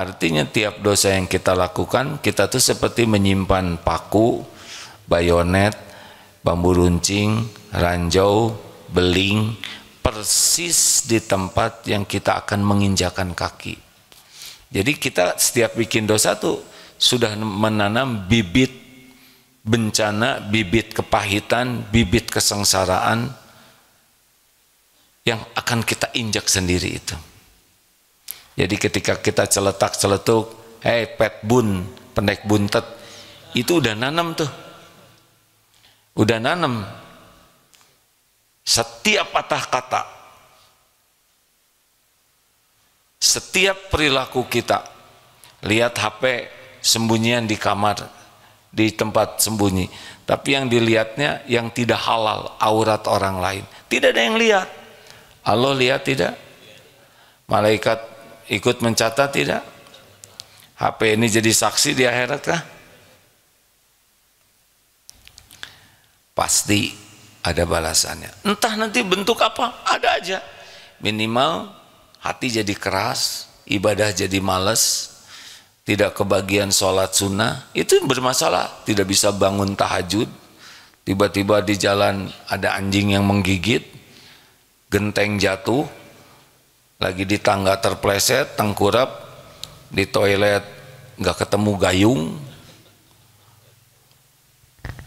Artinya tiap dosa yang kita lakukan, kita tuh seperti menyimpan paku, bayonet, bambu runcing, ranjau, beling, persis di tempat yang kita akan menginjakan kaki. Jadi kita setiap bikin dosa tuh sudah menanam bibit bencana, bibit kepahitan, bibit kesengsaraan yang akan kita injak sendiri itu. Jadi ketika kita celetak celetuk, hei pet bun, pendek buntet, itu udah nanam tuh. Udah nanam. Setiap patah kata, setiap perilaku kita, lihat HP sembunyian di kamar, di tempat sembunyi. Tapi yang dilihatnya yang tidak halal, aurat orang lain. Tidak ada yang lihat. Allah lihat tidak? Malaikat Ikut mencatat tidak? HP ini jadi saksi di akhirat kah? Pasti ada balasannya. Entah nanti bentuk apa, ada aja. Minimal hati jadi keras, ibadah jadi males, tidak kebagian sholat sunnah, itu bermasalah. Tidak bisa bangun tahajud, tiba-tiba di jalan ada anjing yang menggigit, genteng jatuh, lagi di tangga terpleset tengkurap di toilet nggak ketemu gayung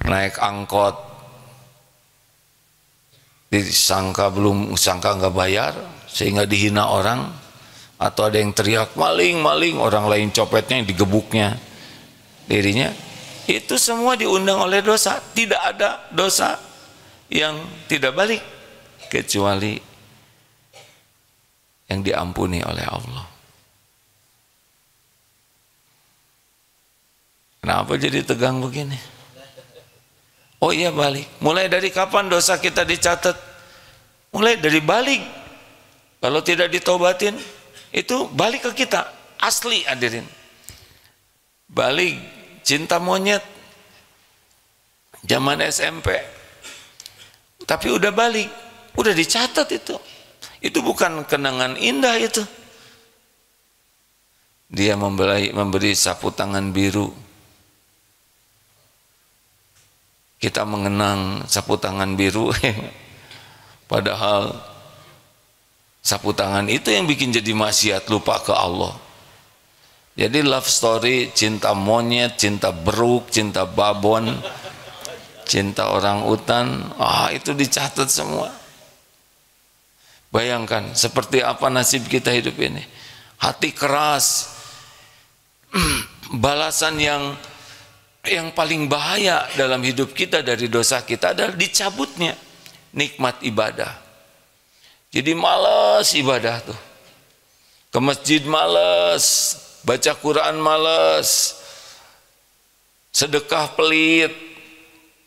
naik angkot disangka belum sangka nggak bayar sehingga dihina orang atau ada yang teriak maling maling orang lain copetnya yang digebuknya dirinya itu semua diundang oleh dosa tidak ada dosa yang tidak balik kecuali yang diampuni oleh Allah. Kenapa jadi tegang begini? Oh iya balik. Mulai dari kapan dosa kita dicatat? Mulai dari balik. Kalau tidak ditobatin, itu balik ke kita. Asli hadirin. Balik cinta monyet. Zaman SMP. Tapi udah balik. Udah dicatat itu. Itu bukan kenangan indah itu. Dia memberi, memberi sapu tangan biru. Kita mengenang sapu tangan biru. Padahal sapu tangan itu yang bikin jadi maksiat lupa ke Allah. Jadi love story, cinta monyet, cinta beruk, cinta babon, cinta orang utan, ah itu dicatat semua. Bayangkan seperti apa nasib kita hidup ini. Hati keras, balasan yang yang paling bahaya dalam hidup kita dari dosa kita adalah dicabutnya nikmat ibadah. Jadi malas ibadah tuh. Ke masjid malas, baca Quran malas, sedekah pelit,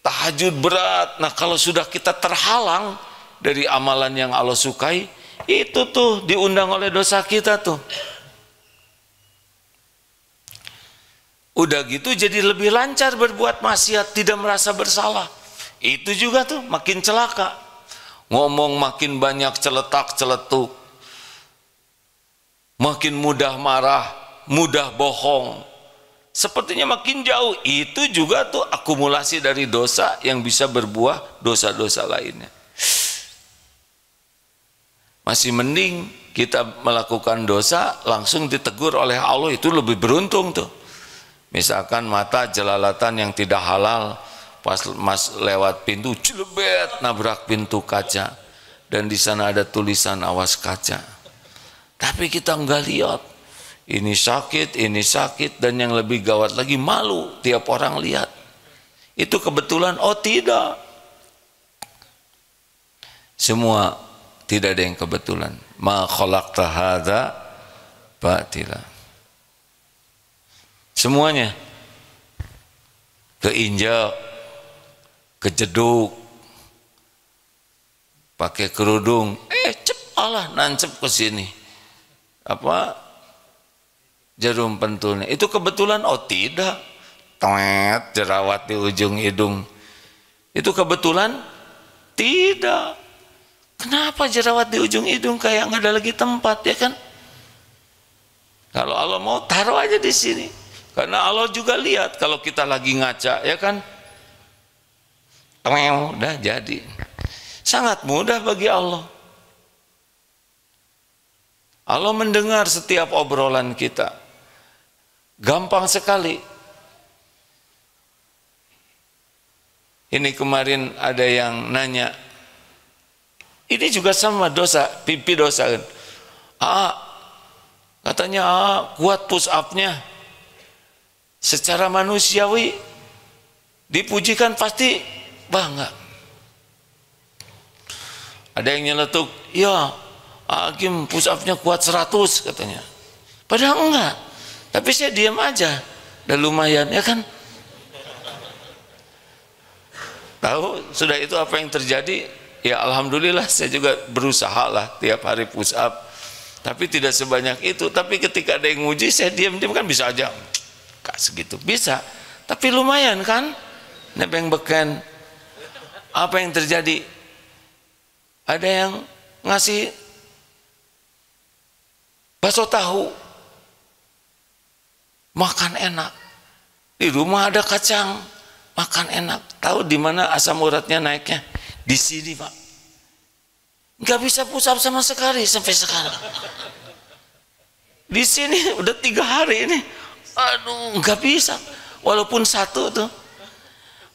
tahajud berat. Nah kalau sudah kita terhalang, dari amalan yang Allah sukai, itu tuh diundang oleh dosa kita tuh. Udah gitu jadi lebih lancar berbuat maksiat, tidak merasa bersalah. Itu juga tuh makin celaka. Ngomong makin banyak celetak-celetuk. Makin mudah marah, mudah bohong. Sepertinya makin jauh. Itu juga tuh akumulasi dari dosa yang bisa berbuah dosa-dosa lainnya. Masih mending kita melakukan dosa langsung ditegur oleh Allah itu lebih beruntung tuh. Misalkan mata jelalatan yang tidak halal pas mas lewat pintu celebet nabrak pintu kaca dan di sana ada tulisan awas kaca. Tapi kita nggak lihat. Ini sakit, ini sakit dan yang lebih gawat lagi malu tiap orang lihat. Itu kebetulan oh tidak. Semua tidak ada yang kebetulan. Ma khalaqta hadza batila. Semuanya keinjak, kejeduk, pakai kerudung, eh cep Allah nancep ke sini. Apa jarum pentulnya. Itu kebetulan oh tidak. Toet jerawat di ujung hidung. Itu kebetulan tidak. Kenapa jerawat di ujung hidung kayak nggak ada lagi tempat ya kan? Kalau Allah mau taruh aja di sini. Karena Allah juga lihat kalau kita lagi ngaca ya kan? Udah jadi. Sangat mudah bagi Allah. Allah mendengar setiap obrolan kita. Gampang sekali. Ini kemarin ada yang nanya, ini juga sama dosa, pipi dosa kan. Ah, katanya ah, kuat push up-nya. Secara manusiawi dipujikan pasti bangga. Ada yang nyeletuk, ya Hakim push up-nya kuat 100 katanya. Padahal enggak. Tapi saya diam aja. Dan lumayan ya kan. Tahu sudah itu apa yang terjadi Ya Alhamdulillah saya juga berusaha lah tiap hari push up. Tapi tidak sebanyak itu. Tapi ketika ada yang nguji saya diam-diam kan bisa aja. Kak segitu. Bisa. Tapi lumayan kan? Nebeng beken. Apa yang terjadi? Ada yang ngasih bakso tahu. Makan enak. Di rumah ada kacang. Makan enak. Tahu di mana asam uratnya naiknya? Di sini Pak. Nggak bisa pusar sama sekali sampai sekarang. Di sini udah tiga hari ini. Aduh, nggak bisa. Walaupun satu tuh.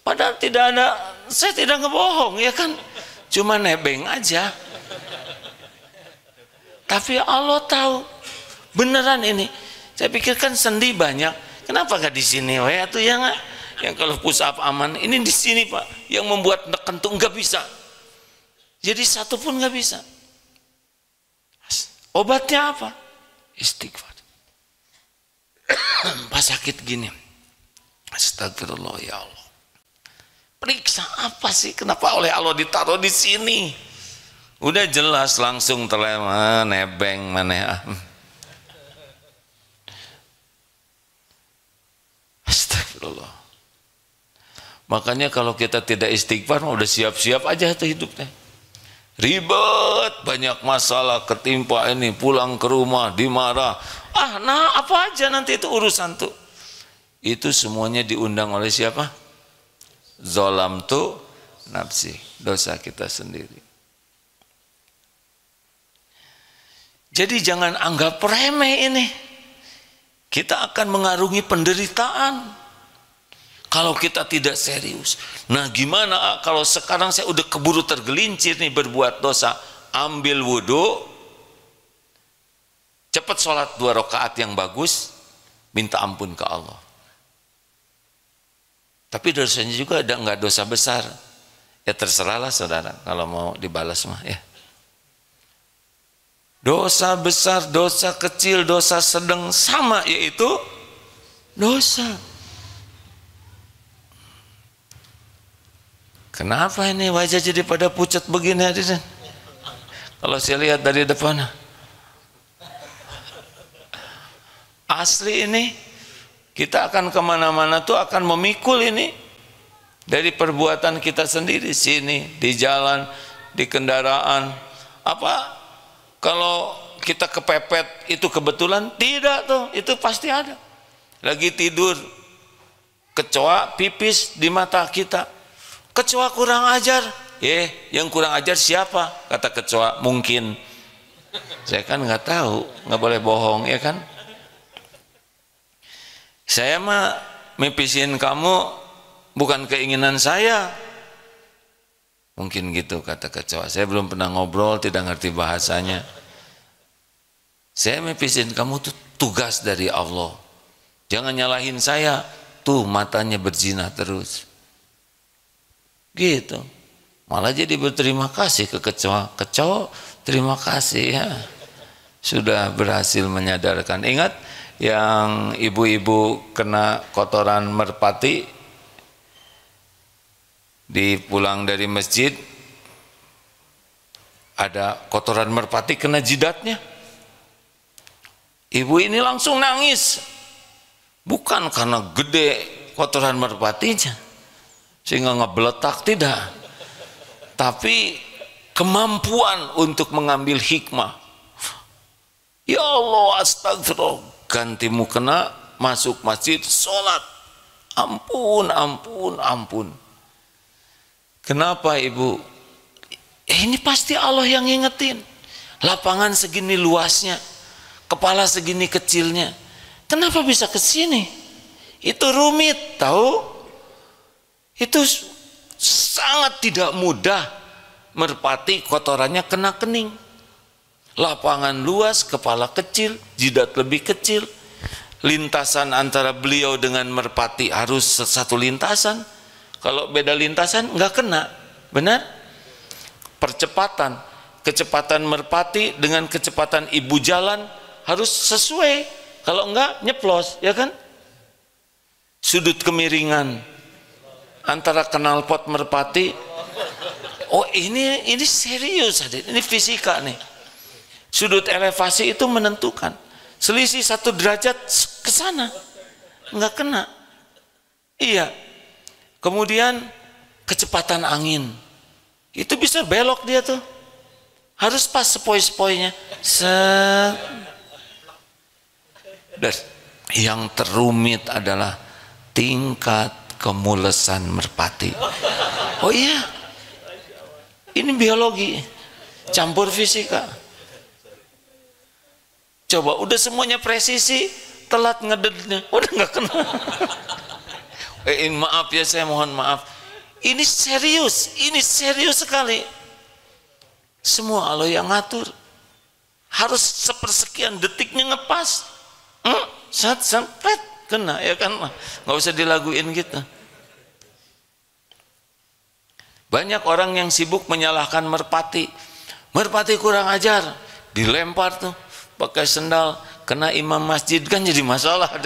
Padahal tidak ada, saya tidak ngebohong ya kan. Cuma nebeng aja. Tapi Allah tahu. Beneran ini. Saya pikirkan sendi banyak. Kenapa nggak di sini? wa tuh ya nggak yang kalau pusat aman ini di sini pak yang membuat neken tuh nggak bisa jadi satu pun nggak bisa obatnya apa istighfar pas sakit gini astagfirullah ya Allah periksa apa sih kenapa oleh Allah ditaruh di sini udah jelas langsung telemah nebeng mana ya astagfirullah Makanya kalau kita tidak istighfar, udah siap-siap aja itu hidupnya. Ribet, banyak masalah ketimpa ini, pulang ke rumah, dimarah. Ah, nah apa aja nanti itu urusan tuh. Itu semuanya diundang oleh siapa? Zolam tuh nafsi, dosa kita sendiri. Jadi jangan anggap remeh ini. Kita akan mengarungi penderitaan kalau kita tidak serius. Nah gimana ah, kalau sekarang saya udah keburu tergelincir nih berbuat dosa, ambil wudhu, cepat sholat dua rakaat yang bagus, minta ampun ke Allah. Tapi dosanya juga ada nggak dosa besar. Ya terserahlah saudara kalau mau dibalas mah ya. Dosa besar, dosa kecil, dosa sedang sama yaitu dosa. Kenapa ini wajah jadi pada pucat begini hadirin? Kalau saya lihat dari depan. Asli ini kita akan kemana-mana tuh akan memikul ini dari perbuatan kita sendiri sini di jalan di kendaraan apa kalau kita kepepet itu kebetulan tidak tuh itu pasti ada lagi tidur kecoa pipis di mata kita kecoa kurang ajar eh yang kurang ajar siapa kata kecoa mungkin saya kan nggak tahu nggak boleh bohong ya kan saya mah mipisin kamu bukan keinginan saya mungkin gitu kata kecoa saya belum pernah ngobrol tidak ngerti bahasanya saya mipisin kamu tuh tugas dari Allah jangan nyalahin saya tuh matanya berzinah terus Gitu. Malah jadi berterima kasih ke kecoa. Kecoa, terima kasih ya. Sudah berhasil menyadarkan. Ingat yang ibu-ibu kena kotoran merpati di pulang dari masjid ada kotoran merpati kena jidatnya. Ibu ini langsung nangis. Bukan karena gede kotoran merpatinya sehingga ngebeletak tidak tapi kemampuan untuk mengambil hikmah ya Allah astagfirullah gantimu kena masuk masjid sholat ampun ampun ampun kenapa ibu ya ini pasti Allah yang ngingetin lapangan segini luasnya kepala segini kecilnya kenapa bisa ke sini itu rumit tahu itu sangat tidak mudah merpati kotorannya kena kening. Lapangan luas, kepala kecil, jidat lebih kecil. Lintasan antara beliau dengan merpati harus satu lintasan. Kalau beda lintasan nggak kena, benar? Percepatan, kecepatan merpati dengan kecepatan ibu jalan harus sesuai. Kalau enggak nyeplos, ya kan? Sudut kemiringan antara kenal pot merpati oh ini ini serius ini fisika nih sudut elevasi itu menentukan selisih satu derajat ke sana nggak kena iya kemudian kecepatan angin itu bisa belok dia tuh harus pas sepoi-sepoinya se Dan yang terumit adalah tingkat kemulesan merpati. Oh iya, ini biologi, campur fisika. Coba, udah semuanya presisi, telat ngedetnya, udah nggak kena. eh, maaf ya, saya mohon maaf. Ini serius, ini serius sekali. Semua Allah yang ngatur. Harus sepersekian detiknya ngepas. Hmm? Sat, sat, kena ya kan nggak usah dilaguin kita gitu. banyak orang yang sibuk menyalahkan merpati merpati kurang ajar dilempar tuh pakai sendal kena imam masjid kan jadi masalah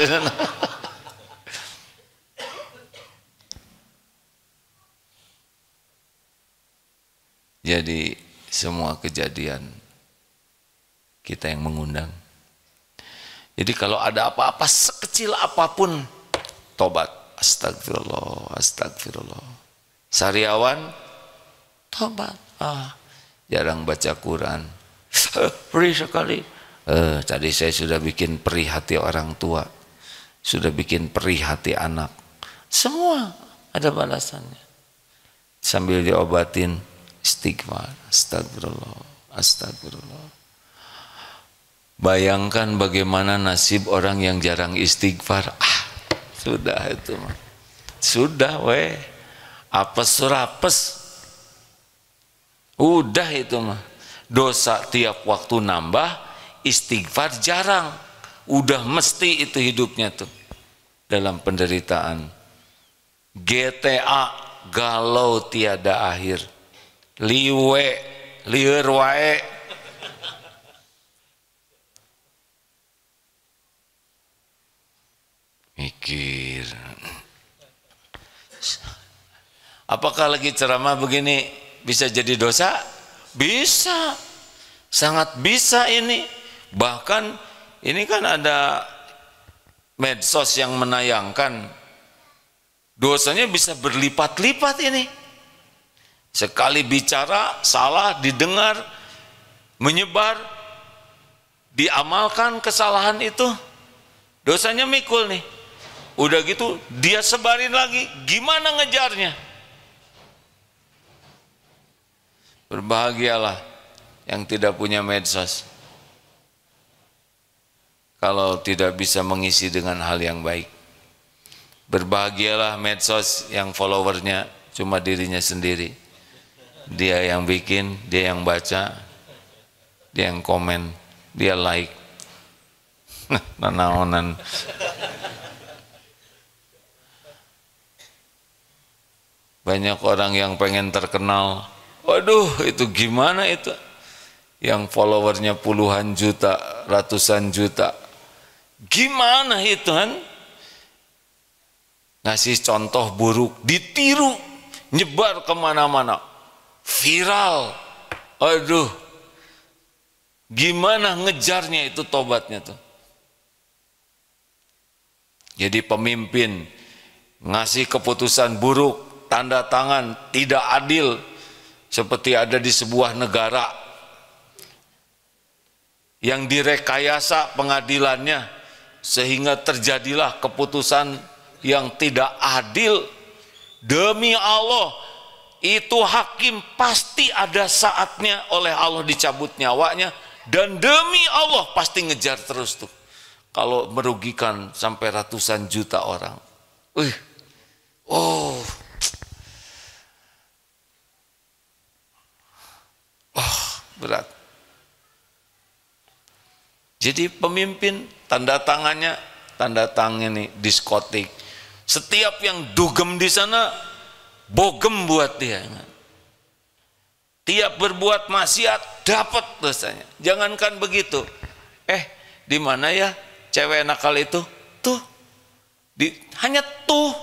jadi semua kejadian kita yang mengundang jadi kalau ada apa-apa sekecil apapun tobat. Astagfirullah, astagfirullah. Sariawan tobat. Ah, jarang baca Quran. Perih sekali. Eh, tadi saya sudah bikin perih hati orang tua. Sudah bikin perih hati anak. Semua ada balasannya. Sambil diobatin stigma. Astagfirullah, astagfirullah. Bayangkan bagaimana nasib orang yang jarang istighfar. Ah, sudah itu mah. Sudah weh. Apes surapes. Udah itu mah. Dosa tiap waktu nambah, istighfar jarang. Udah mesti itu hidupnya tuh. Dalam penderitaan. GTA galau tiada akhir. Liwe, liur wae mikir. Apakah lagi ceramah begini bisa jadi dosa? Bisa. Sangat bisa ini. Bahkan ini kan ada medsos yang menayangkan dosanya bisa berlipat-lipat ini. Sekali bicara salah didengar, menyebar, diamalkan kesalahan itu, dosanya mikul nih. Udah gitu dia sebarin lagi, gimana ngejarnya? Berbahagialah yang tidak punya medsos. Kalau tidak bisa mengisi dengan hal yang baik. Berbahagialah medsos yang followernya cuma dirinya sendiri. Dia yang bikin, dia yang baca, dia yang komen, dia like. Nanaonan. Banyak orang yang pengen terkenal. Waduh, itu gimana itu? Yang followernya puluhan juta, ratusan juta. Gimana itu kan? Ngasih contoh buruk, ditiru, nyebar kemana-mana. Viral. Aduh, gimana ngejarnya itu tobatnya tuh. Jadi pemimpin ngasih keputusan buruk, tanda tangan tidak adil seperti ada di sebuah negara yang direkayasa pengadilannya sehingga terjadilah keputusan yang tidak adil demi Allah itu hakim pasti ada saatnya oleh Allah dicabut nyawanya dan demi Allah pasti ngejar terus tuh kalau merugikan sampai ratusan juta orang. Uh, oh, berat. Jadi pemimpin tanda tangannya tanda tangan ini diskotik. Setiap yang dugem di sana bogem buat dia. Tiap berbuat maksiat dapat dosanya. Jangankan begitu. Eh, di mana ya cewek nakal itu? Tuh. Di, hanya tuh.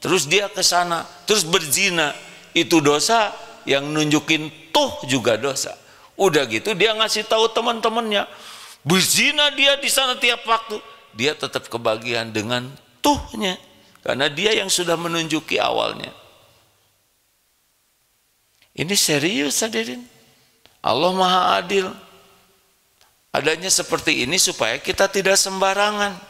Terus dia ke sana, terus berzina. Itu dosa yang nunjukin tuh juga dosa. Udah gitu dia ngasih tahu teman-temannya. Berzina dia di sana tiap waktu. Dia tetap kebagian dengan tuhnya. Karena dia yang sudah menunjuki awalnya. Ini serius hadirin. Allah maha adil. Adanya seperti ini supaya kita tidak sembarangan.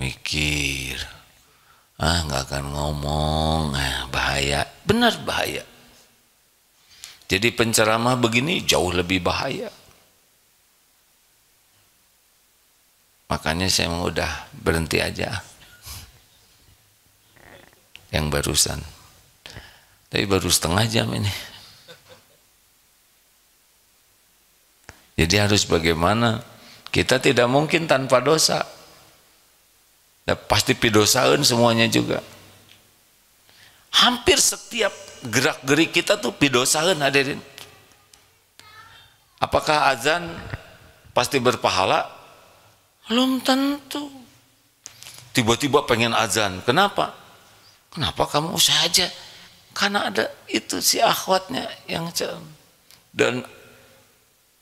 Mikir ah nggak akan ngomong ah, bahaya benar bahaya jadi penceramah begini jauh lebih bahaya makanya saya mau udah berhenti aja yang barusan tapi baru setengah jam ini jadi harus bagaimana kita tidak mungkin tanpa dosa Nah, pasti pidosaan semuanya juga. Hampir setiap gerak-gerik kita tuh pidosaan hadirin. Apakah azan pasti berpahala? Belum tentu. Tiba-tiba pengen azan. Kenapa? Kenapa kamu usah aja Karena ada itu si akhwatnya yang dan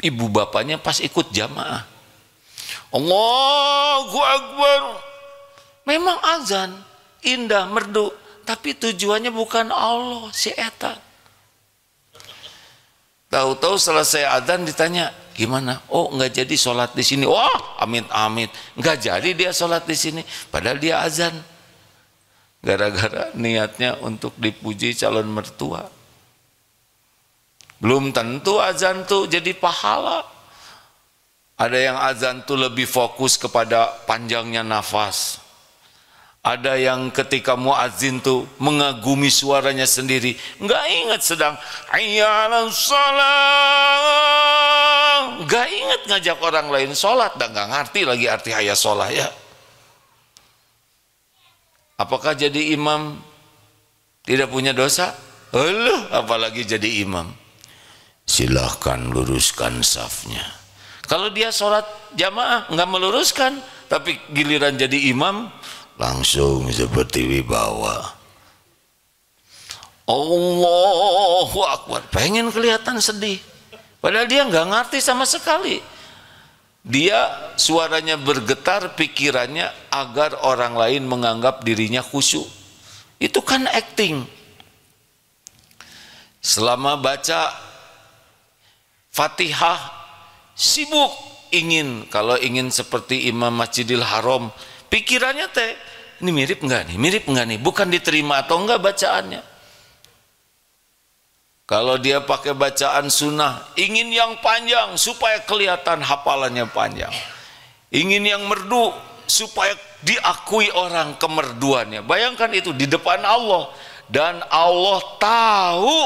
ibu bapaknya pas ikut jamaah. Allahu Akbar. Memang azan indah, merdu, tapi tujuannya bukan Allah, si Eta. Tahu-tahu selesai azan ditanya, gimana? Oh, nggak jadi sholat di sini. Wah, amit amit, nggak jadi dia sholat di sini. Padahal dia azan. Gara-gara niatnya untuk dipuji calon mertua. Belum tentu azan tuh jadi pahala. Ada yang azan tuh lebih fokus kepada panjangnya nafas. Ada yang ketika muazzin tuh mengagumi suaranya sendiri, nggak ingat sedang ayalan salat, nggak ingat ngajak orang lain sholat, dan nggak ngerti lagi arti ayat sholat ya. Apakah jadi imam tidak punya dosa? Alah, apalagi jadi imam. Silahkan luruskan safnya. Kalau dia sholat jamaah nggak meluruskan, tapi giliran jadi imam, langsung seperti wibawa Allahu Akbar pengen kelihatan sedih padahal dia nggak ngerti sama sekali dia suaranya bergetar pikirannya agar orang lain menganggap dirinya khusyuk itu kan acting selama baca Fatihah sibuk ingin kalau ingin seperti Imam Masjidil Haram pikirannya teh ini mirip enggak nih mirip enggak nih bukan diterima atau enggak bacaannya kalau dia pakai bacaan sunnah ingin yang panjang supaya kelihatan hafalannya panjang ingin yang merdu supaya diakui orang kemerduannya bayangkan itu di depan Allah dan Allah tahu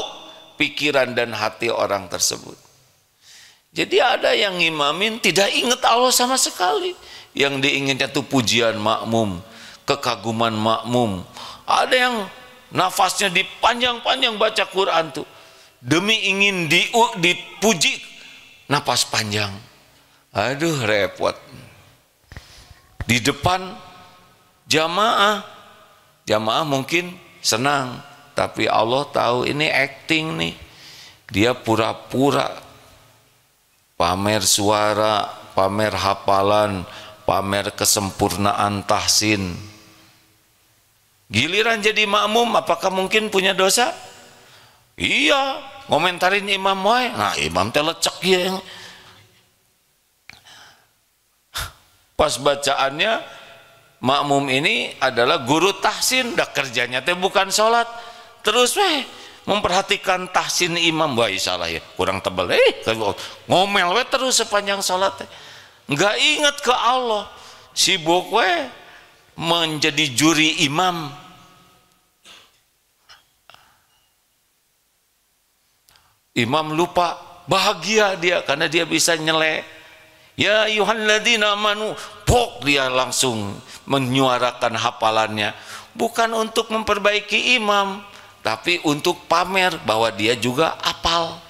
pikiran dan hati orang tersebut jadi ada yang ngimamin tidak ingat Allah sama sekali yang diinginnya itu pujian makmum, kekaguman makmum. Ada yang nafasnya dipanjang-panjang baca Quran tuh. Demi ingin di, dipuji, nafas panjang. Aduh repot. Di depan jamaah, jamaah mungkin senang. Tapi Allah tahu ini acting nih. Dia pura-pura pamer suara, pamer hafalan, pamer kesempurnaan tahsin. Giliran jadi makmum, apakah mungkin punya dosa? Iya, komentarin imam wae. Nah, imam teh ya. Pas bacaannya makmum ini adalah guru tahsin, dah kerjanya teh bukan sholat. Terus weh memperhatikan tahsin imam wah iya salah ya, kurang tebal Eh, ngomel weh terus sepanjang sholat teh nggak ingat ke Allah si Bokwe menjadi juri imam imam lupa bahagia dia karena dia bisa nyele ya ladina manu pok dia langsung menyuarakan hafalannya bukan untuk memperbaiki imam tapi untuk pamer bahwa dia juga apal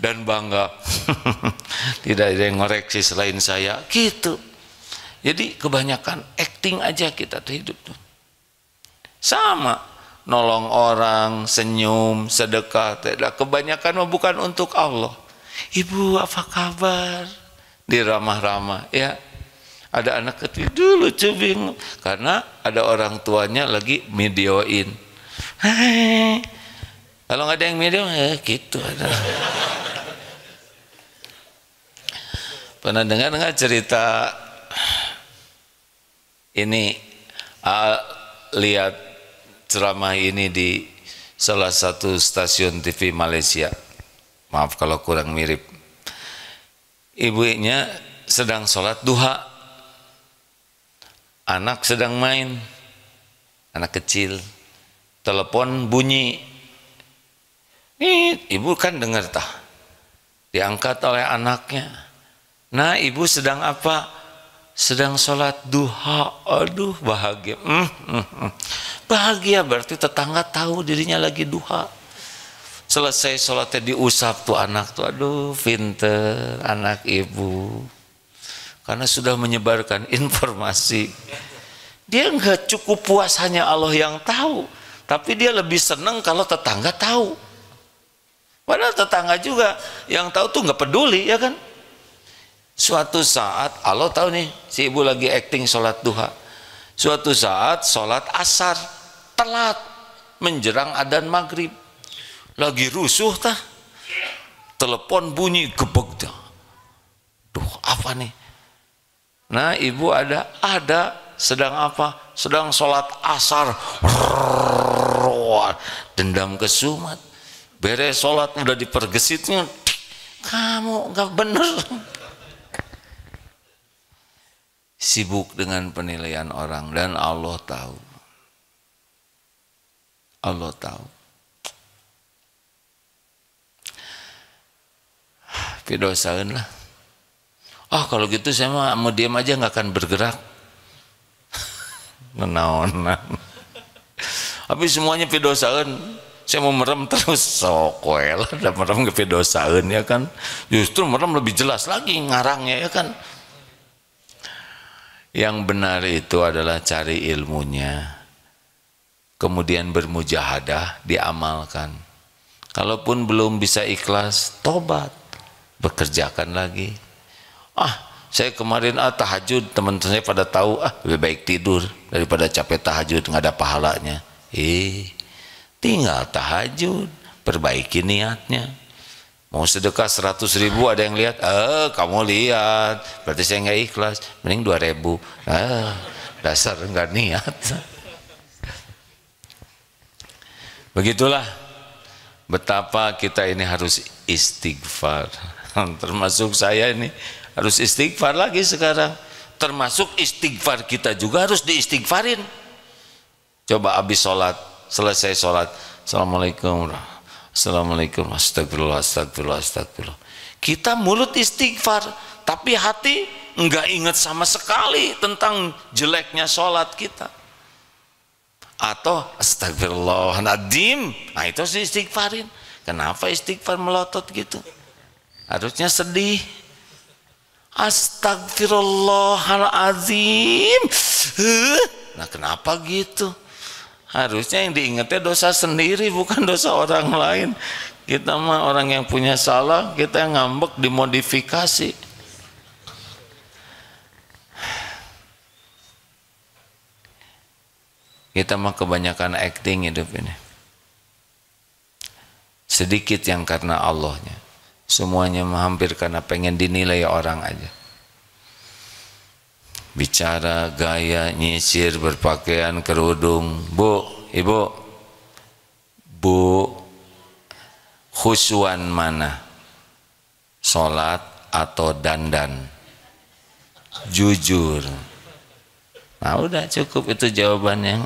dan bangga tidak ada yang ngoreksi selain saya gitu jadi kebanyakan acting aja kita tuh hidup tuh sama nolong orang senyum sedekah tidak kebanyakan bukan untuk Allah ibu apa kabar diramah-ramah ya ada anak kecil dulu cubing karena ada orang tuanya lagi videoin kalau nggak ada yang medium ya gitu. Pernah dengar nggak cerita ini ah, lihat ceramah ini di salah satu stasiun TV Malaysia. Maaf kalau kurang mirip. Ibunya sedang sholat duha. Anak sedang main. Anak kecil. Telepon bunyi ibu kan dengar tah. Diangkat oleh anaknya. Nah, ibu sedang apa? Sedang sholat duha. Aduh, bahagia. Mm, mm, mm. Bahagia berarti tetangga tahu dirinya lagi duha. Selesai sholatnya diusap tuh anak tuh. Aduh, pinter anak ibu. Karena sudah menyebarkan informasi. Dia nggak cukup puas hanya Allah yang tahu. Tapi dia lebih senang kalau tetangga tahu. Padahal tetangga juga yang tahu tuh nggak peduli ya kan. Suatu saat Allah tahu nih si ibu lagi acting sholat duha. Suatu saat sholat asar telat menjerang adan maghrib. Lagi rusuh tah. Telepon bunyi gebeg dah. Duh apa nih? Nah ibu ada ada sedang apa? Sedang sholat asar. Dendam kesumat beres sholat udah dipergesitnya kamu nggak bener sibuk dengan penilaian orang dan Allah tahu Allah tahu pidosain lah oh kalau gitu saya mau, mau diam aja nggak akan bergerak menaonan tapi semuanya pidosain saya mau merem terus sokwel ada merem ke dosaun ya kan justru merem lebih jelas lagi ngarangnya ya kan yang benar itu adalah cari ilmunya kemudian bermujahadah diamalkan kalaupun belum bisa ikhlas tobat bekerjakan lagi ah saya kemarin ah tahajud teman saya pada tahu ah lebih baik tidur daripada capek tahajud nggak ada pahalanya ih eh tinggal tahajud, perbaiki niatnya. Mau sedekah 100 ribu ada yang lihat, eh kamu lihat, berarti saya nggak ikhlas, mending 2 ribu. Eh, dasar nggak niat. Begitulah betapa kita ini harus istighfar. Termasuk saya ini harus istighfar lagi sekarang. Termasuk istighfar kita juga harus diistighfarin. Coba habis sholat selesai sholat assalamualaikum assalamualaikum astagfirullah astagfirullah astagfirullah kita mulut istighfar tapi hati nggak ingat sama sekali tentang jeleknya sholat kita atau astagfirullah nadim nah itu sih istighfarin kenapa istighfar melotot gitu harusnya sedih Astagfirullahaladzim. Nah, kenapa gitu? Harusnya yang diingatnya dosa sendiri bukan dosa orang lain. Kita mah orang yang punya salah, kita yang ngambek dimodifikasi. Kita mah kebanyakan acting hidup ini. Sedikit yang karena Allahnya. Semuanya mah hampir karena pengen dinilai orang aja bicara gaya nyisir berpakaian kerudung bu ibu bu khusuan mana Sholat atau dandan jujur nah udah cukup itu jawabannya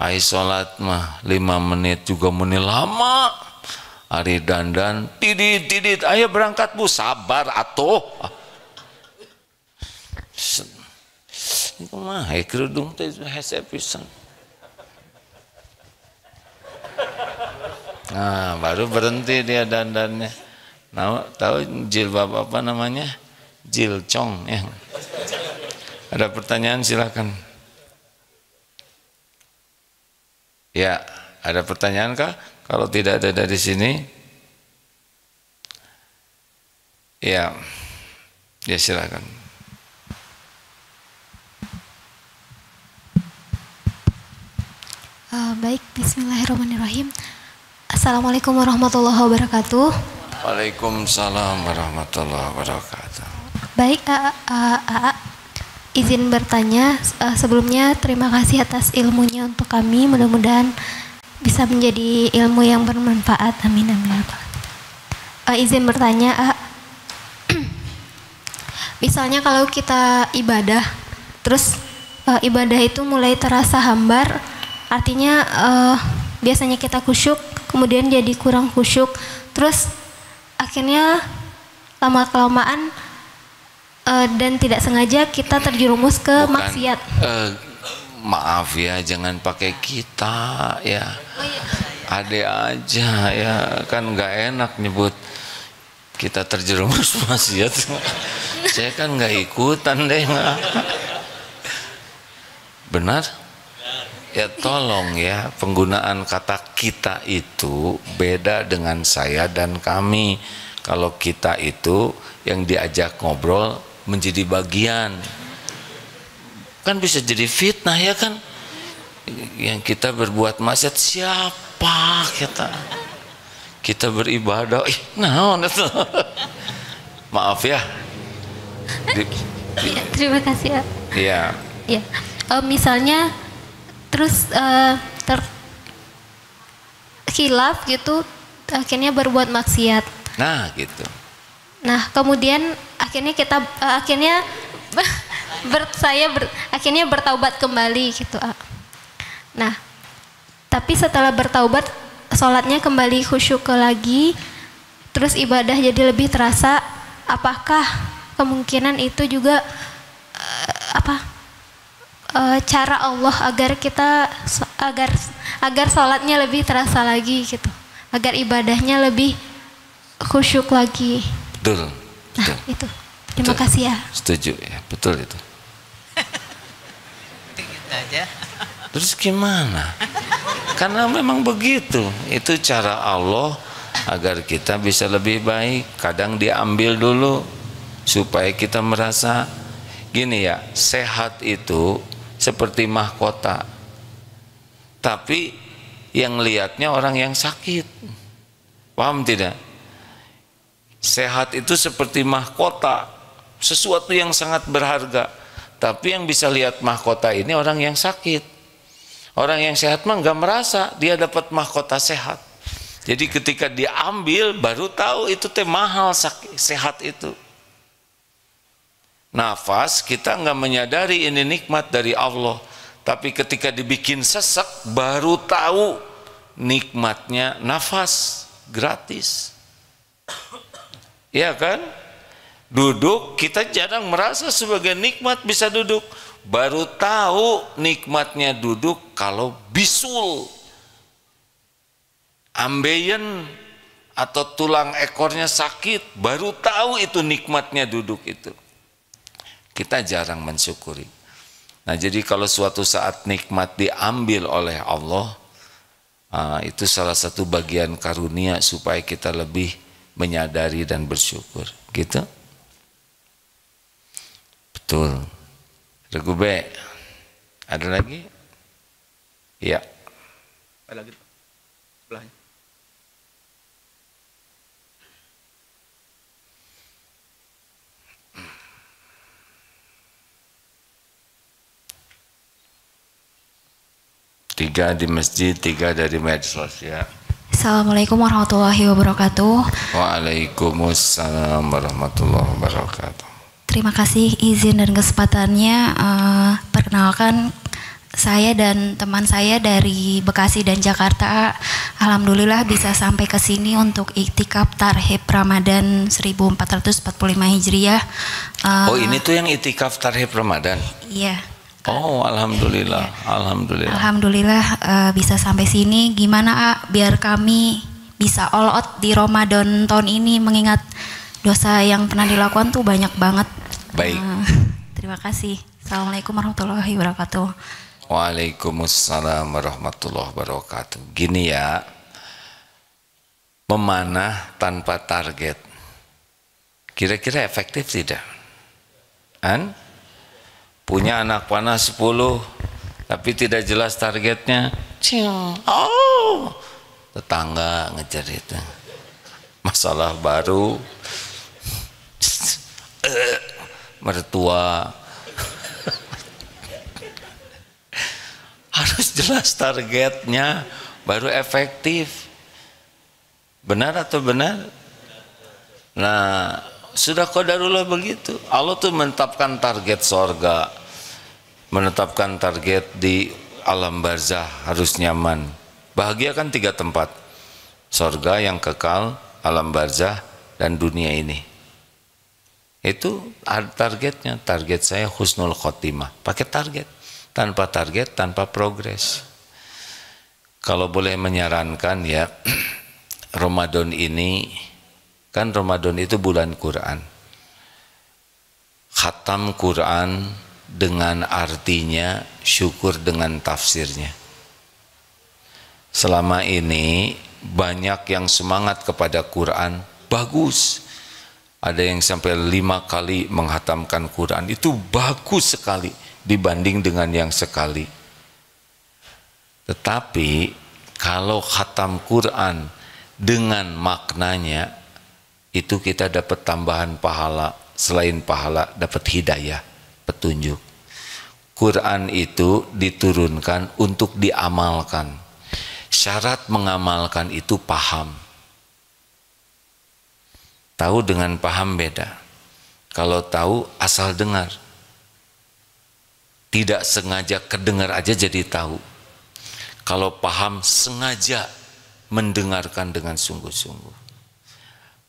Hai sholat mah lima menit juga menit lama Hari dandan tidit tidit ayo berangkat bu sabar atuh Mah, eh, kerudung teh hese pisan. Nah, baru berhenti dia dandannya. Nah, tahu jilbab apa namanya? Jilcong ya. Ada pertanyaan silakan. Ya, ada pertanyaan kah? Kalau tidak ada dari sini, ya, ya silakan. Uh, baik, bismillahirrahmanirrahim. Assalamualaikum warahmatullahi wabarakatuh. Waalaikumsalam warahmatullahi wabarakatuh. Baik, A -A -A, izin bertanya. Uh, sebelumnya terima kasih atas ilmunya untuk kami. Mudah-mudahan bisa menjadi ilmu yang bermanfaat. Amin, amin. Uh, izin bertanya, A misalnya kalau kita ibadah, terus ibadah itu mulai terasa hambar, Artinya uh, biasanya kita kusuk kemudian jadi kurang kusuk terus akhirnya lama kelamaan uh, eh, dan tidak sengaja kita terjerumus ke Bukan, maksiat. Uh, maaf ya, jangan pakai kita ya. Oh, iya. Ade aja ya, kan nggak enak nyebut kita terjerumus maksiat. Saya kan nggak ikutan deh. Benar? Ya tolong ya penggunaan kata kita itu beda dengan saya dan kami. Kalau kita itu yang diajak ngobrol menjadi bagian. Kan bisa jadi fitnah ya kan? Yang kita berbuat maksiat siapa kita? Kita beribadah, ih naon itu. Maaf ya. Di, di, iya, Terima kasih ya. Iya. Ya. misalnya terus uh, eh, hilaf gitu akhirnya berbuat maksiat. Nah, gitu. Nah, kemudian akhirnya kita uh, akhirnya ber, saya ber, akhirnya bertaubat kembali gitu. Ah. Nah, tapi setelah bertaubat sholatnya kembali khusyuk ke lagi, terus ibadah jadi lebih terasa. Apakah kemungkinan itu juga uh, apa uh, cara Allah agar kita agar agar salatnya lebih terasa lagi gitu agar ibadahnya lebih khusyuk lagi betul, nah, betul. itu terima betul. kasih ya setuju ya betul itu terus gimana karena memang begitu itu cara Allah agar kita bisa lebih baik kadang diambil dulu supaya kita merasa gini ya sehat itu seperti mahkota. Tapi yang lihatnya orang yang sakit. Paham tidak? Sehat itu seperti mahkota, sesuatu yang sangat berharga. Tapi yang bisa lihat mahkota ini orang yang sakit. Orang yang sehat mah nggak merasa dia dapat mahkota sehat. Jadi ketika diambil baru tahu itu teh mahal sehat itu nafas, kita nggak menyadari ini nikmat dari Allah. Tapi ketika dibikin sesek, baru tahu nikmatnya nafas gratis. ya kan? Duduk, kita jarang merasa sebagai nikmat bisa duduk. Baru tahu nikmatnya duduk kalau bisul. Ambeien atau tulang ekornya sakit, baru tahu itu nikmatnya duduk itu. Kita jarang mensyukuri. Nah, jadi kalau suatu saat nikmat diambil oleh Allah, ah, itu salah satu bagian karunia supaya kita lebih menyadari dan bersyukur. Gitu? Betul. Regu B. Ada lagi? Ya. Ada lagi. tiga di masjid, tiga dari medsos ya. Assalamualaikum warahmatullahi wabarakatuh. Waalaikumsalam warahmatullahi wabarakatuh. Terima kasih izin dan kesempatannya. Uh, perkenalkan saya dan teman saya dari Bekasi dan Jakarta alhamdulillah bisa sampai ke sini untuk iktikaf tarhib Ramadan 1445 Hijriah. Uh, oh, eh, ini tuh yang iktikaf tarhib Ramadan. Iya. Oh, alhamdulillah, iya. alhamdulillah. Alhamdulillah uh, bisa sampai sini. Gimana A, biar kami bisa all out di Ramadan tahun ini mengingat dosa yang pernah dilakukan tuh banyak banget. Baik. Uh, terima kasih. Assalamualaikum warahmatullahi wabarakatuh. Waalaikumsalam warahmatullahi wabarakatuh. Gini ya, memanah tanpa target. Kira-kira efektif tidak? An? punya anak panah 10 tapi tidak jelas targetnya oh tetangga ngejar itu masalah baru eh, mertua harus jelas targetnya baru efektif benar atau benar nah sudah kodarullah begitu. Allah tuh menetapkan target sorga, menetapkan target di alam barzah harus nyaman. Bahagia kan tiga tempat, sorga yang kekal, alam barzah, dan dunia ini. Itu targetnya, target saya husnul khotimah, pakai target. Tanpa target, tanpa progres. Kalau boleh menyarankan ya, Ramadan ini Kan Ramadan itu bulan Quran. Khatam Quran dengan artinya, syukur dengan tafsirnya. Selama ini banyak yang semangat kepada Quran, bagus. Ada yang sampai lima kali menghatamkan Quran, itu bagus sekali dibanding dengan yang sekali. Tetapi kalau khatam Quran dengan maknanya itu kita dapat tambahan pahala selain pahala dapat hidayah petunjuk Quran itu diturunkan untuk diamalkan syarat mengamalkan itu paham tahu dengan paham beda kalau tahu asal dengar tidak sengaja kedengar aja jadi tahu kalau paham sengaja mendengarkan dengan sungguh-sungguh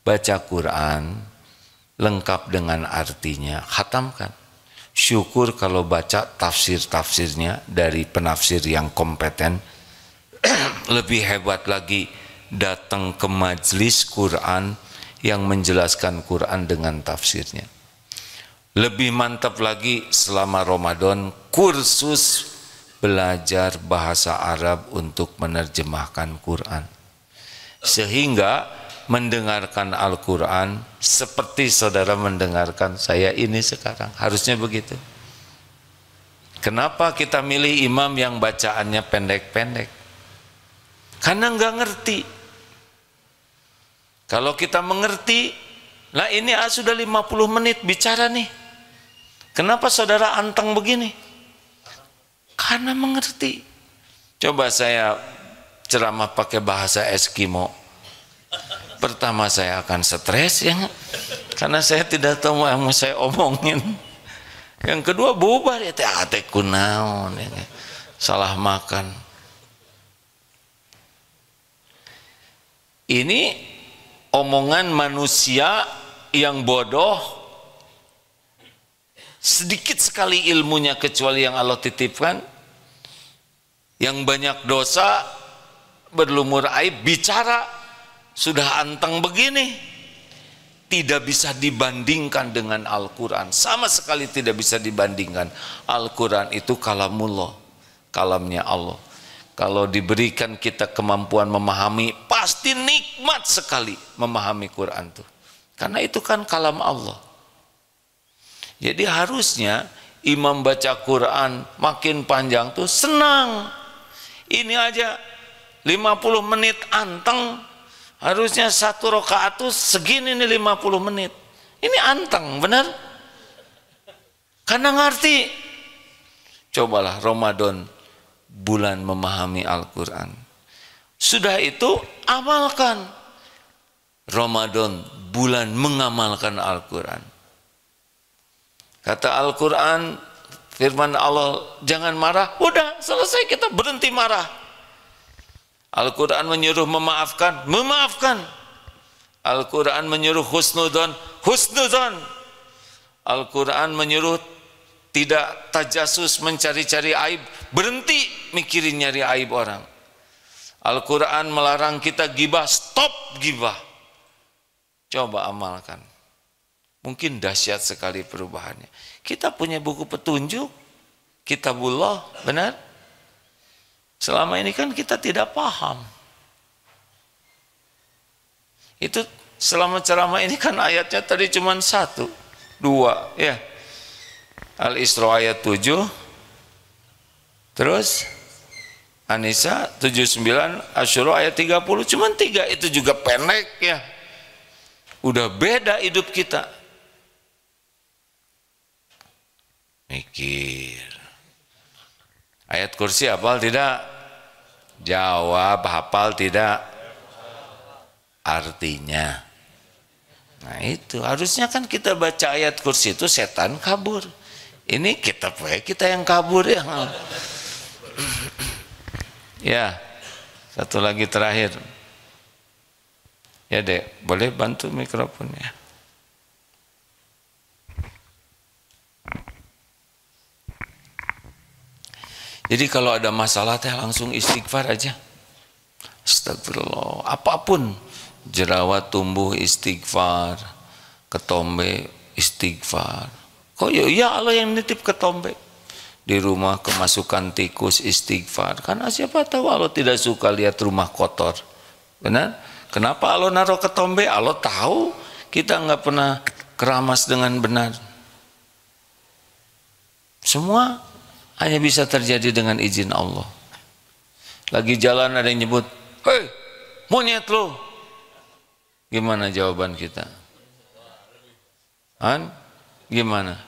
baca Quran lengkap dengan artinya, khatamkan. Syukur kalau baca tafsir-tafsirnya dari penafsir yang kompeten. Lebih hebat lagi datang ke majelis Quran yang menjelaskan Quran dengan tafsirnya. Lebih mantap lagi selama Ramadan kursus belajar bahasa Arab untuk menerjemahkan Quran. Sehingga mendengarkan Al-Quran seperti saudara mendengarkan saya ini sekarang. Harusnya begitu. Kenapa kita milih imam yang bacaannya pendek-pendek? Karena nggak ngerti. Kalau kita mengerti, lah ini ah, sudah 50 menit bicara nih. Kenapa saudara anteng begini? Karena mengerti. Coba saya ceramah pakai bahasa Eskimo pertama saya akan stres ya karena saya tidak tahu yang mau saya omongin yang kedua bubar ya teh ate ah, ya. salah makan ini omongan manusia yang bodoh sedikit sekali ilmunya kecuali yang Allah titipkan yang banyak dosa berlumur aib bicara sudah anteng begini tidak bisa dibandingkan dengan Al-Quran sama sekali tidak bisa dibandingkan Al-Quran itu kalamullah kalamnya Allah kalau diberikan kita kemampuan memahami pasti nikmat sekali memahami Quran itu karena itu kan kalam Allah jadi harusnya imam baca Quran makin panjang tuh senang ini aja 50 menit anteng Harusnya satu rokaat itu segini nih 50 menit. Ini anteng, benar? Karena ngerti. Cobalah Ramadan bulan memahami Al-Quran. Sudah itu amalkan. Ramadan bulan mengamalkan Al-Quran. Kata Al-Quran, firman Allah, jangan marah. Udah, selesai kita berhenti marah Al-Quran menyuruh memaafkan, memaafkan. Al-Quran menyuruh husnudon, husnudon. Al-Quran menyuruh tidak tajasus mencari-cari aib, berhenti mikirin nyari aib orang. Al-Quran melarang kita gibah, stop gibah. Coba amalkan. Mungkin dahsyat sekali perubahannya. Kita punya buku petunjuk, kitabullah, benar? Selama ini kan kita tidak paham. Itu selama ceramah ini kan ayatnya tadi cuma satu, dua, ya. Al-Isra ayat 7, terus Anisa sembilan Asyura ayat puluh cuma tiga itu juga pendek ya. Udah beda hidup kita. Mikir. Ayat kursi apal tidak? Jawab hafal tidak artinya. Nah itu harusnya kan kita baca ayat kursi itu setan kabur. Ini kita kita yang kabur ya. ya satu lagi terakhir. Ya dek boleh bantu mikrofonnya. Jadi kalau ada masalah teh langsung istighfar aja. Astagfirullah. Apapun jerawat tumbuh istighfar, ketombe istighfar. Kok ya, ya Allah yang nitip ketombe. Di rumah kemasukan tikus istighfar. Karena siapa tahu Allah tidak suka lihat rumah kotor. Benar? Kenapa Allah naruh ketombe? Allah tahu kita nggak pernah keramas dengan benar. Semua hanya bisa terjadi dengan izin Allah. Lagi jalan ada yang nyebut, Hei, monyet lo. Gimana jawaban kita? An? Gimana?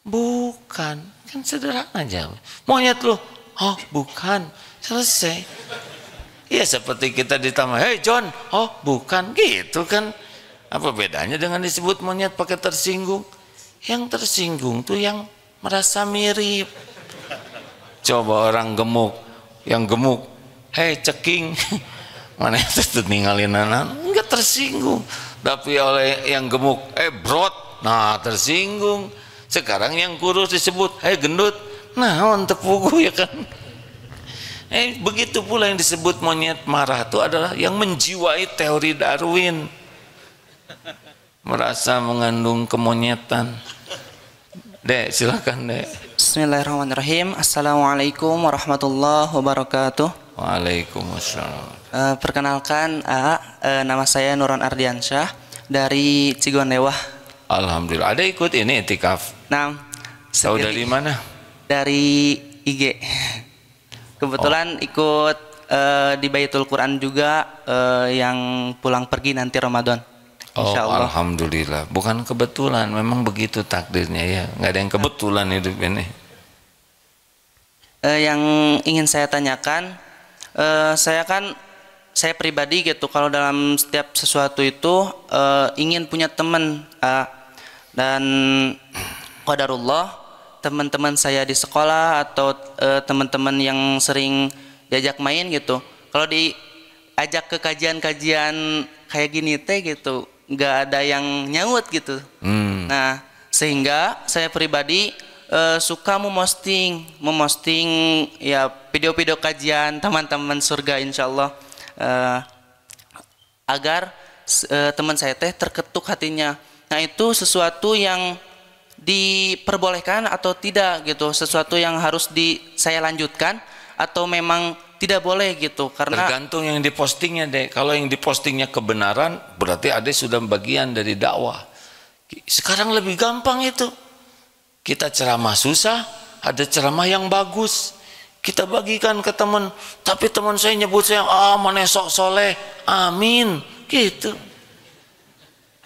Bukan. Kan sederhana jawab. Monyet lo. Oh, bukan. Selesai. Iya seperti kita ditambah, hei John, oh bukan gitu kan. Apa bedanya dengan disebut monyet pakai tersinggung? Yang tersinggung tuh yang merasa mirip coba orang gemuk yang gemuk hei ceking mana itu ninggalin anak enggak tersinggung tapi oleh yang gemuk eh brot nah tersinggung sekarang yang kurus disebut hei gendut nah untuk tepugu ya kan eh begitu pula yang disebut monyet marah itu adalah yang menjiwai teori Darwin merasa mengandung kemonyetan Dek, silakan Dek. Bismillahirrahmanirrahim. Assalamualaikum warahmatullahi wabarakatuh. Waalaikumsalam. Uh, perkenalkan A, uh, nama saya Nuran Ardiansyah dari Cigon Lewah. Alhamdulillah. Ada ikut ini etikaf? Nah. Tahu dari mana? Dari IG. Kebetulan oh. ikut uh, di Baitul Quran juga uh, yang pulang pergi nanti Ramadan. Oh, Allah. alhamdulillah. Bukan kebetulan, memang begitu takdirnya ya. Nggak ada yang kebetulan hidup ini. Uh, yang ingin saya tanyakan, uh, saya kan saya pribadi gitu kalau dalam setiap sesuatu itu uh, ingin punya teman uh, dan qadarullah teman-teman saya di sekolah atau uh, teman-teman yang sering diajak main gitu. Kalau diajak ke kajian-kajian kayak gini teh gitu nggak ada yang nyaut gitu. Hmm. Nah, sehingga saya pribadi uh, suka memosting, memosting ya video-video kajian teman-teman surga insya Allah uh, agar uh, teman saya teh terketuk hatinya. Nah, itu sesuatu yang diperbolehkan atau tidak gitu, sesuatu yang harus di saya lanjutkan atau memang tidak boleh gitu karena tergantung yang dipostingnya deh kalau yang dipostingnya kebenaran berarti ada sudah bagian dari dakwah sekarang lebih gampang itu kita ceramah susah ada ceramah yang bagus kita bagikan ke teman tapi teman saya nyebut saya ah mana sok soleh amin gitu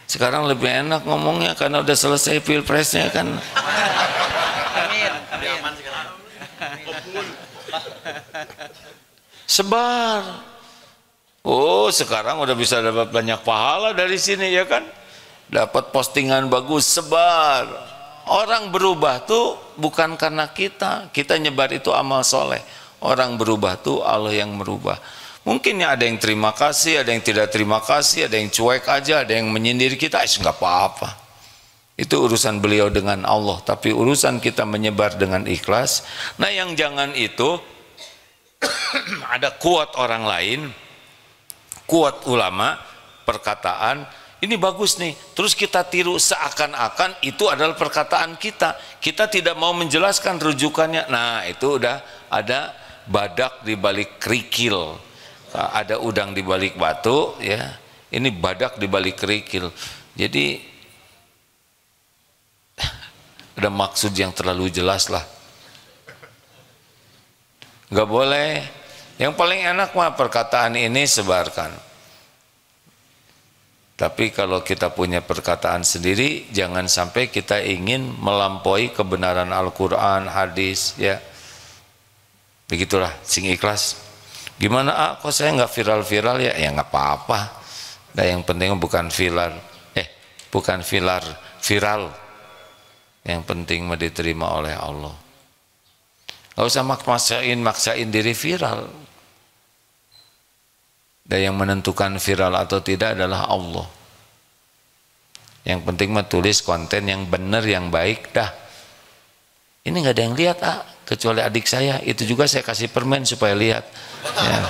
sekarang lebih enak ngomongnya karena udah selesai pilpresnya kan sebar. Oh, sekarang udah bisa dapat banyak pahala dari sini ya kan? Dapat postingan bagus, sebar. Orang berubah tuh bukan karena kita, kita nyebar itu amal soleh. Orang berubah tuh Allah yang merubah. Mungkin ya ada yang terima kasih, ada yang tidak terima kasih, ada yang cuek aja, ada yang menyindir kita, eh nggak apa-apa. Itu urusan beliau dengan Allah, tapi urusan kita menyebar dengan ikhlas. Nah yang jangan itu ada kuat orang lain, kuat ulama, perkataan, ini bagus nih. Terus kita tiru seakan-akan itu adalah perkataan kita. Kita tidak mau menjelaskan rujukannya. Nah, itu udah ada badak di balik kerikil. Ada udang di balik batu, ya. Ini badak di balik kerikil. Jadi ada maksud yang terlalu jelas lah nggak boleh yang paling enak mah perkataan ini sebarkan tapi kalau kita punya perkataan sendiri jangan sampai kita ingin melampaui kebenaran Al-Qur'an hadis ya begitulah sing ikhlas gimana ah kok saya nggak viral-viral ya ya nggak apa-apa nah yang penting bukan viral eh bukan viral viral yang penting mau diterima oleh Allah Gak usah maksain-maksain diri viral. Dan yang menentukan viral atau tidak adalah Allah. Yang penting mah tulis konten yang benar, yang baik, dah. Ini nggak ada yang lihat, ah. kecuali adik saya. Itu juga saya kasih permen supaya lihat. Ya.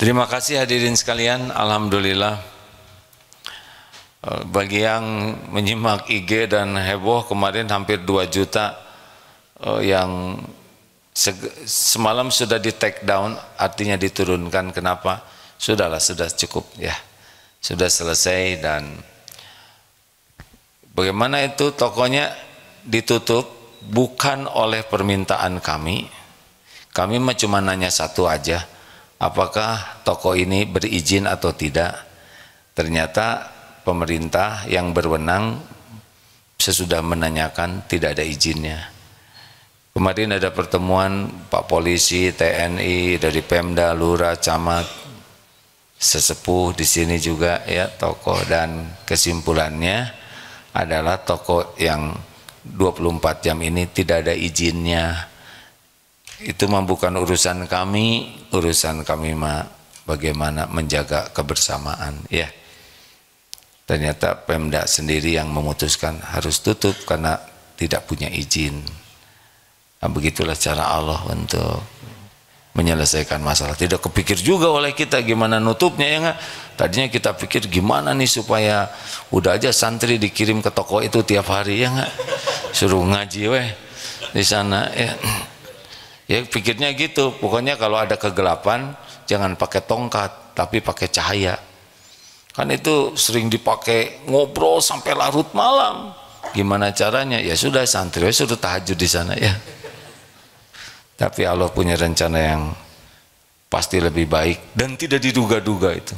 Terima kasih hadirin sekalian. Alhamdulillah. Eh, bagi yang menyimak IG dan heboh kemarin hampir 2 juta eh, yang semalam sudah di take down artinya diturunkan kenapa sudahlah sudah cukup ya sudah selesai dan bagaimana itu tokonya ditutup bukan oleh permintaan kami kami cuma nanya satu aja apakah toko ini berizin atau tidak ternyata pemerintah yang berwenang sesudah menanyakan tidak ada izinnya. Kemarin ada pertemuan Pak Polisi, TNI, dari Pemda, Lurah, Camat, sesepuh di sini juga ya toko dan kesimpulannya adalah toko yang 24 jam ini tidak ada izinnya. Itu bukan urusan kami, urusan kami mah bagaimana menjaga kebersamaan ya. Ternyata Pemda sendiri yang memutuskan harus tutup karena tidak punya izin. Nah, begitulah cara Allah untuk menyelesaikan masalah. Tidak kepikir juga oleh kita gimana nutupnya ya nggak? Tadinya kita pikir gimana nih supaya udah aja santri dikirim ke toko itu tiap hari ya nggak? Suruh ngaji weh di sana ya. Ya pikirnya gitu. Pokoknya kalau ada kegelapan jangan pakai tongkat tapi pakai cahaya. Kan itu sering dipakai ngobrol sampai larut malam. Gimana caranya? Ya sudah santri sudah tahajud di sana ya. Tapi Allah punya rencana yang pasti lebih baik dan tidak diduga-duga itu.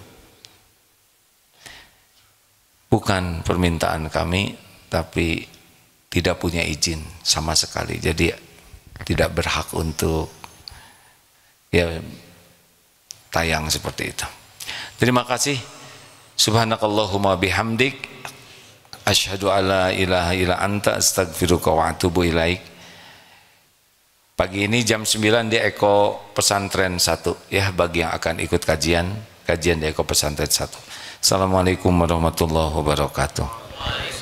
Bukan permintaan kami, tapi tidak punya izin sama sekali. Jadi tidak berhak untuk ya tayang seperti itu. Terima kasih. Subhanakallahumma bihamdik ashadu alla ilaha illa anta astagfiruka wa atubu ilaik. Pagi ini jam 9 di Eko Pesantren 1 ya bagi yang akan ikut kajian, kajian di Eko Pesantren 1. Assalamualaikum warahmatullahi wabarakatuh.